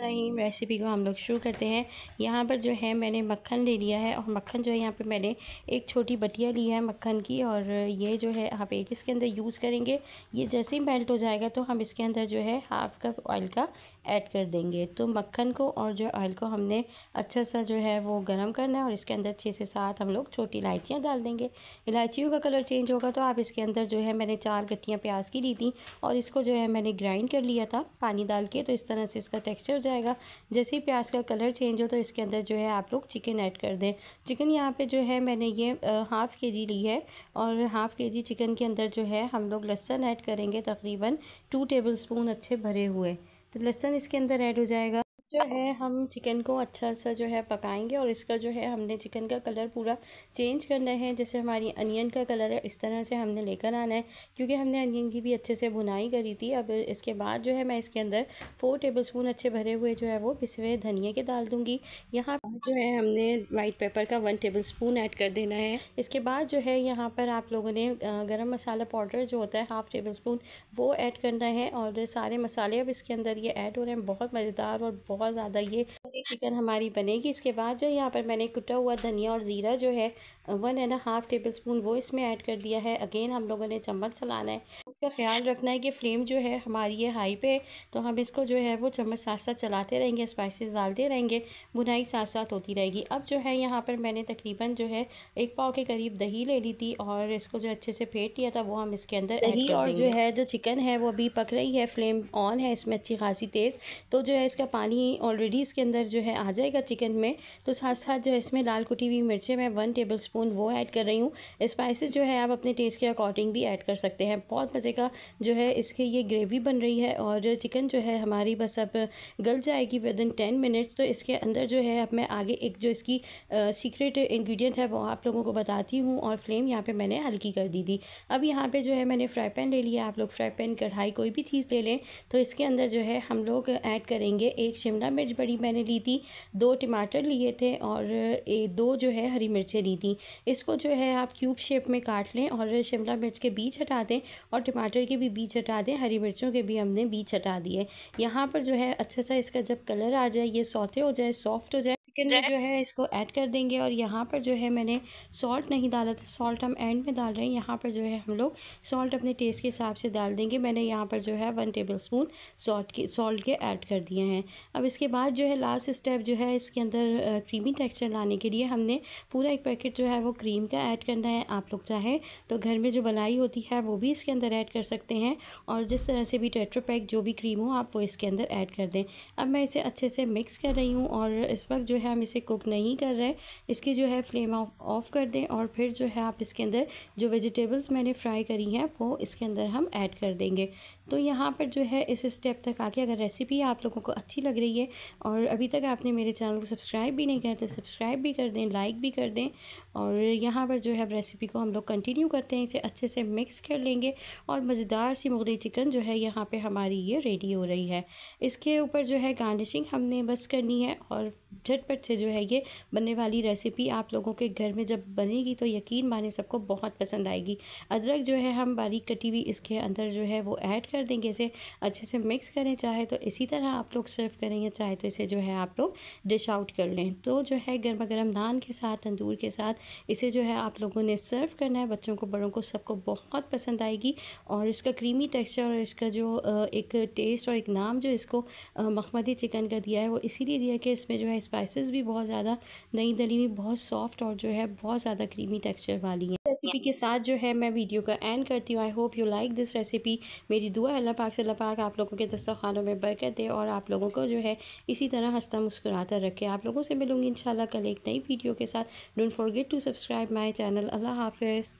रहीम recipe को हम लोग शुरू करते हैं यहाँ पर जो है मैंने मक्खन ले लिया है और मक्खन जो है यहाँ पे मैंने एक छोटी बटिया ली है मक्खन की और ये जो है आप एक इसके अंदर यूज़ करेंगे ये जैसे ही मेल्ट हो जाएगा तो हम इसके अंदर जो है हाफ़ कप ऑयल का ऐड कर देंगे तो मक्खन को और जो ऑयल को हमने अच्छा सा जो है वो गर्म करना है और इसके अंदर छः से सात हम लोग छोटी इलायचियाँ डाल देंगे इलायचियों का कलर चेंज होगा तो आप इसके अंदर जो है मैंने चार गट्टियाँ प्याज की ली थी और इसको जो है मैंने ग्राइंड कर लिया था पानी डाल के तो इस तरह से इसका टेक्स्चर जाएगा जैसे ही प्याज का कलर चेंज हो तो इसके अंदर जो है आप लोग चिकन ऐड कर दें चिकन यहाँ पे जो है मैंने ये हाफ़ के जी ली है और हाफ़ के जी चिकन के अंदर जो है हम लोग लहसन ऐड करेंगे तकरीबन टू टेबल स्पून अच्छे भरे हुए तो लहसन इसके अंदर ऐड हो जाएगा जो है हम चिकन को अच्छा सा जो है पकाएंगे और इसका जो है हमने चिकन का कलर पूरा चेंज करना है जैसे हमारी अनियन का कलर है इस तरह से हमने लेकर आना है क्योंकि हमने अनियन की भी अच्छे से बुनाई करी थी अब इसके बाद जो है मैं इसके अंदर फोर टेबल स्पून अच्छे भरे हुए जो है वो पिसवे हुए धनिया के डाल दूँगी यहाँ जो है हमने वाइट पेपर का वन टेबल स्पून ऐड कर देना है इसके बाद जो है यहाँ पर आप लोगों ने गर्म मसाला पाउडर जो होता है हाफ़ टेबल स्पून वो ऐड करना है और सारे मसाले अब इसके अंदर ये ऐड हो रहे हैं बहुत मज़ेदार और बहुत बहुत ज़्यादा ये चिकन हमारी बनेगी इसके बाद जो यहाँ पर मैंने कुटा हुआ धनिया और ज़ीरा जो है one and half tablespoon वो इसमें ऐड कर दिया है अगेन हम लोगों ने चम्मच चलाना है का ख्याल रखना है कि फ्लेम जो है हमारी ये हाई पे तो हम इसको जो है वो चम्मच साथ साथ चलाते रहेंगे स्पाइसेस डालते रहेंगे बुनाई साथ साथ होती रहेगी अब जो है यहाँ पर मैंने तकरीबन जो है एक पाव के करीब दही ले ली थी और इसको जो अच्छे से फेंट लिया था वो हम इसके अंदर दही और जो है जो चिकन है वो अभी पक रही है फ्लेम ऑन है इसमें अच्छी खासी तेज़ तो जो है इसका पानी ऑलरेडी इसके अंदर जो है आ जाएगा चिकन में तो साथ साथ जो है इसमें लाल कुटी हुई मिर्चें मैं वन टेबल स्पून वो ऐड कर रही हूँ स्पाइसिस जो है आप अपने टेस्ट के अकॉर्डिंग भी ऐड कर सकते हैं बहुत मज़े समोसे का जो है इसके ये ग्रेवी बन रही है और चिकन जो है हमारी बस अब गल जाएगी विद इन टेन मिनट्स तो इसके अंदर जो है अब मैं आगे एक जो इसकी सीक्रेट इंग्रेडिएंट है वो आप लोगों को बताती हूँ और फ्लेम यहाँ पे मैंने हल्की कर दी थी अब यहाँ पे जो है मैंने फ्राई पैन ले लिया आप लोग फ्राई पैन कढ़ाई कोई भी चीज़ ले लें तो इसके अंदर जो है हम लोग ऐड करेंगे एक शिमला मिर्च बड़ी मैंने ली थी दो टमाटर लिए थे और दो जो है हरी मिर्चें ली थी इसको जो है आप क्यूब शेप में काट लें और शिमला मिर्च के बीज हटा दें और टमा टमाटर के भी बीज हटा दें हरी मिर्चों के भी हमने बीज हटा दिए यहाँ पर जो है अच्छा सा इसका जब कलर आ जाए ये सौते हो जाए सॉफ्ट हो जाए चिकन में जो है इसको ऐड कर देंगे और यहाँ पर जो है मैंने सॉल्ट नहीं डाला था सॉल्ट हम एंड में डाल रहे हैं यहाँ पर जो है हम लोग सॉल्ट अपने टेस्ट के हिसाब से डाल देंगे मैंने यहाँ पर जो है वन टेबल स्पून सॉल्ट के सॉल्ट के ऐड कर दिए हैं अब इसके बाद जो है लास्ट स्टेप जो है इसके अंदर क्रीमी टेक्स्चर लाने के लिए हमने पूरा एक पैकेट जो है वो क्रीम का ऐड करना है आप लोग चाहें तो घर में जो बनाई होती है वो भी इसके अंदर ऐड कर सकते हैं और जिस तरह से भी टेट्रोपैक जो भी क्रीम हो आप वो इसके अंदर ऐड कर दें अब मैं इसे अच्छे से मिक्स कर रही हूँ और इस वक्त जो है हम इसे कुक नहीं कर रहे इसकी जो है फ्लेम ऑफ कर दें और फिर जो है आप इसके अंदर जो वेजिटेबल्स मैंने फ्राई करी हैं वो इसके अंदर हम ऐड कर देंगे तो यहाँ पर जो है इस स्टेप तक आके अगर रेसिपी आप लोगों को अच्छी लग रही है और अभी तक आपने मेरे चैनल को सब्सक्राइब भी नहीं किया तो सब्सक्राइब भी कर दें लाइक भी कर दें और यहाँ पर जो है रेसिपी को हम लोग कंटिन्यू करते हैं इसे अच्छे से मिक्स कर लेंगे और मज़ेदार सी मुगली चिकन जो है यहाँ पे हमारी ये रेडी हो रही है इसके ऊपर जो है गार्निशिंग हमने बस करनी है और झटपट झटपट से जो है ये बनने वाली रेसिपी आप लोगों के घर में जब बनेगी तो यकीन माने सबको बहुत पसंद आएगी अदरक जो है हम बारीक कटी हुई इसके अंदर जो है वो ऐड कर देंगे इसे अच्छे से मिक्स करें चाहे तो इसी तरह आप लोग सर्व करें या चाहे तो इसे जो है आप लोग डिश आउट कर लें तो जो है गर्मा गर्म नान के साथ तंदूर के साथ इसे जो है आप लोगों ने सर्व करना है बच्चों को बड़ों को सबको बहुत पसंद आएगी और इसका क्रीमी टेक्सचर और इसका जो एक टेस्ट और एक नाम जो इसको मखमदी चिकन का दिया है वो इसीलिए दिया कि इसमें जो है स्पाइस पीसेस भी बहुत ज़्यादा नई दली में बहुत सॉफ्ट और जो है बहुत ज़्यादा क्रीमी टेक्सचर वाली है रेसिपी के साथ जो है मैं वीडियो का एंड करती हूँ I hope you like this recipe मेरी दुआ अल्लाह पाक से अल्लाह पाक आप लोगों के दस्तखानों में बरकत दे और आप लोगों को जो है इसी तरह हंसता मुस्कुराता रखे आप लोगों से मिलूंगी इंशाल्लाह कल एक नई वीडियो के साथ don't forget to subscribe my channel Allah हाफिज़